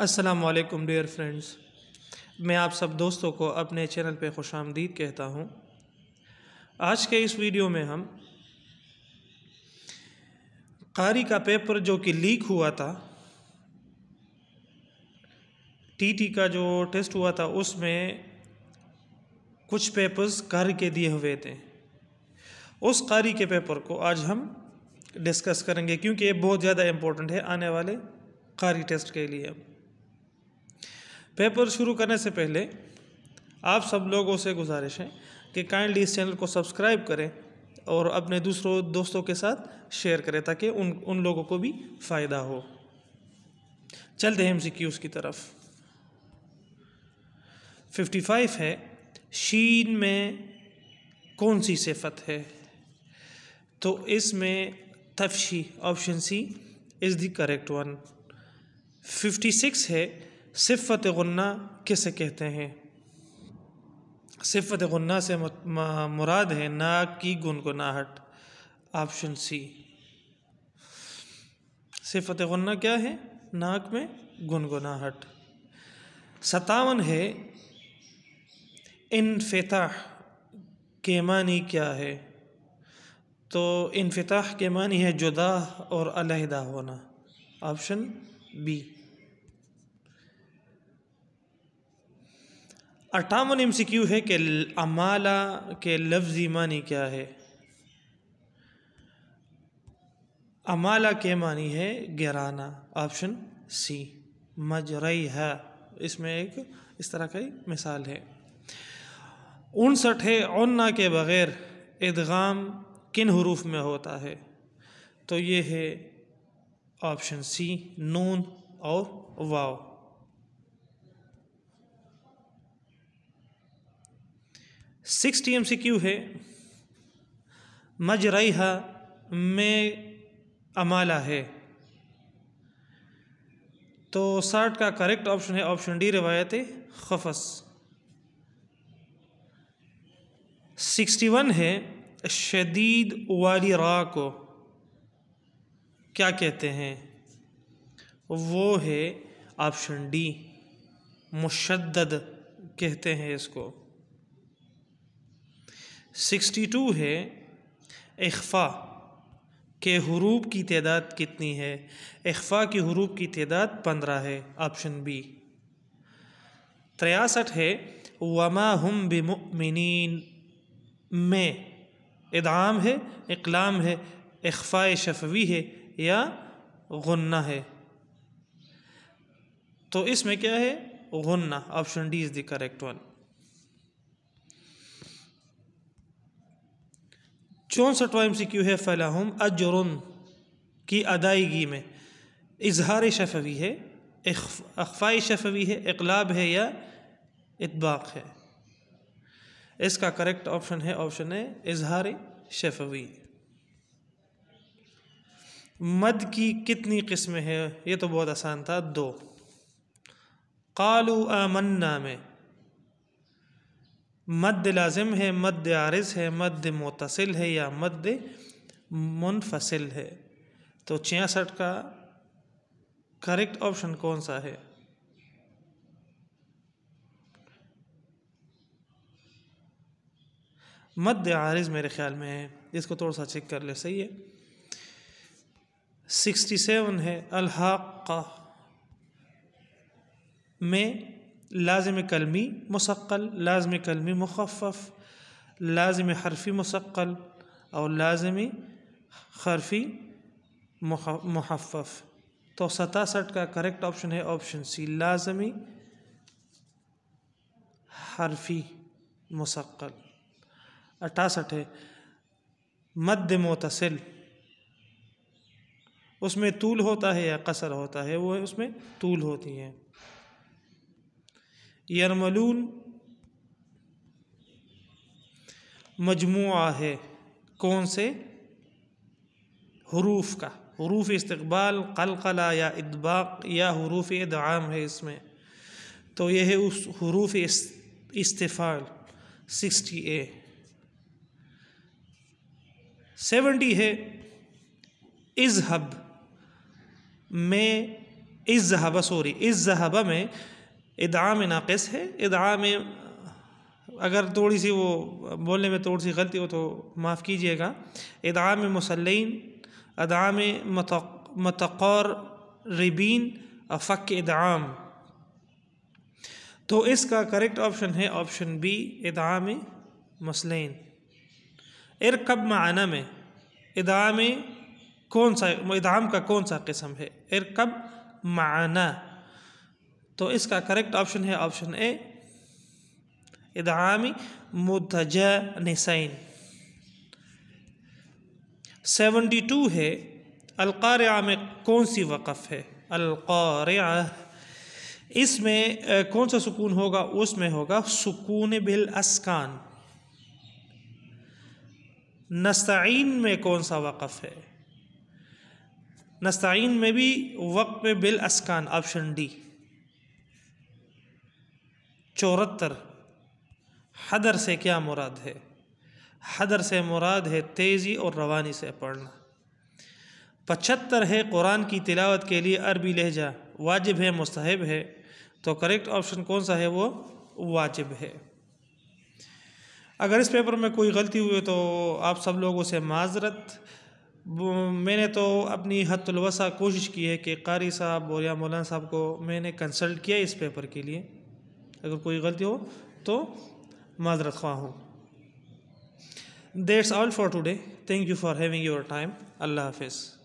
असलकम dear friends मैं आप सब दोस्तों को अपने चैनल पे खुश आमदीद कहता हूँ आज के इस वीडियो में हम कारी का पेपर जो कि लीक हुआ था टी टी का जो टेस्ट हुआ था उसमें कुछ पेपर्स कारी के दिए हुए थे उस कारी के पेपर को आज हम डिस्कस करेंगे क्योंकि ये बहुत ज़्यादा इम्पोर्टेंट है आने वाले कारी टेस्ट के लिए पेपर शुरू करने से पहले आप सब लोगों से गुजारिश है कि काइंडली इस चैनल को सब्सक्राइब करें और अपने दूसरों दोस्तों के साथ शेयर करें ताकि उन उन लोगों को भी फ़ायदा हो चलते हैं एम की तरफ 55 है शीन में कौन सी सिफत है तो इसमें तफशी option C is the correct one 56 है सिफ़त गन्ना किसे कहते हैं सिफ़त गन्ना से मुराद है नाक की गुनगुनाहट ऑप्शन सी सिफ़त गन्ना क्या है नाक में गुनगुनाहट सतावन है इनफताह के मानी क्या है तो इनफताह के मानी है जुदा और अलहदा होना ऑप्शन बी अट्ठावन एम सी क्यू है कि अमाला के लफ्ज़ी मानी क्या है अमाला के मानी है गिराना ऑप्शन सी मजरई है इसमें एक इस तरह की मिसाल है उनसठ है उन्ना के बग़ैर इदगाम किन हरूफ में होता है तो ये है ऑप्शन सी नून और वाव sixty M C Q है मजरहा में अमाला है तो साठ का करेक्ट ऑप्शन है ऑप्शन डी रिवायत खफस सिक्सटी वन है शदीद वाली रा को क्या कहते हैं वो है ऑप्शन डी मुशद कहते हैं इसको सिक्सटी टू है इख्फ़ा के हरूब की तदाद कितनी है इख्फ़ा के हरूब की तदाद पंद्रह है ऑप्शन बी त्रियासठ है वमा हम बिमिन में इदाम है इकलाम है इख्फ़ा शफवी है या गन्ना है तो इसमें क्या है गन्ना option D is the correct one चौंसठवा एम सी क्यू है फ़लाहम अजर की अदायगी में इजहार शफवी है अखफाई शफवी है इकलाब है या इतबाक है इसका करेक्ट ऑप्शन है ऑप्शन है इजहार शफवी मद की कितनी किस्में हैं ये तो बहुत आसान था दो कालू आमन्ना में मद लाजिम है मद आरज है मद मुतसिल है या मद मुनफसिल है तो छियासठ का करेक्ट ऑप्शन कौन सा है मद आरज मेरे ख्याल में है इसको थोड़ा सा चेक कर ले सही है सिक्सटी सेवन है अलहाक़ में लाजम कलमी मसक्ल लाजम कलमी मुखफ़ लाजम हरफी मसक्ल और लाजम हरफी मुहफ़ तो सतासठ का करेक्ट ऑप्शन है ऑप्शन सी लाजमी हरफी मसक्ल अठासठ है मद मुतसिल उसमें तूल होता है या कसर होता है वो उसमें तूल होती है यरमलून मजमू है कौन से हरूफ का हरूफ इस्तबाल कलकला या इतबाक या हरूफ इदाम है इसमें तो यह है उस हरूफ इस्तफ़ाल सिक्सटी ए सेवेंटी है इजहब में इजहब सॉरी इजहब में इदा में नाक़स है इदा में अगर थोड़ी सी वो बोलने में थोड़ी सी गलती हो तो माफ़ कीजिएगा इदा में मुसलिन अदा में मतकौर रिबीन अफक इदाम तो इसका करेक्ट ऑप्शन है ऑप्शन बी इदा में मसलिन इरकब माना में इदा में कौन सा इदाम का कौन सा किस्म है इरकब माना तो इसका करेक्ट ऑप्शन है ऑप्शन ए इदामी मुतजनसैन सेवेंटी टू है अलकार में कौन सी वक़ है अलकार इसमें कौन सा सुकून होगा उसमें होगा सुकून बिल अस्कान नस्ताइन में कौन सा वक़ है नस्ताइन में भी वक्फ बिल अस्कान ऑप्शन डी चौहत्तर हदर से क्या मुराद है हदर से मुराद है तेज़ी और रवानी से पढ़ना पचहत्तर है कुरान की तिलावत के लिए अरबी लहजा वाजिब है मुस्तहब है तो करेक्ट ऑप्शन कौन सा है वो वाजिब है अगर इस पेपर में कोई गलती हुई तो आप सब लोगों से माजरत मैंने तो अपनी हतलवसा कोशिश की है कि कारी साहब और या मौलाना साहब को मैंने कंसल्ट किया इस पेपर के लिए अगर कोई गलती हो तो माजरत ख्वा हूँ that's all for today thank you for having your time अल्लाह हाफिज़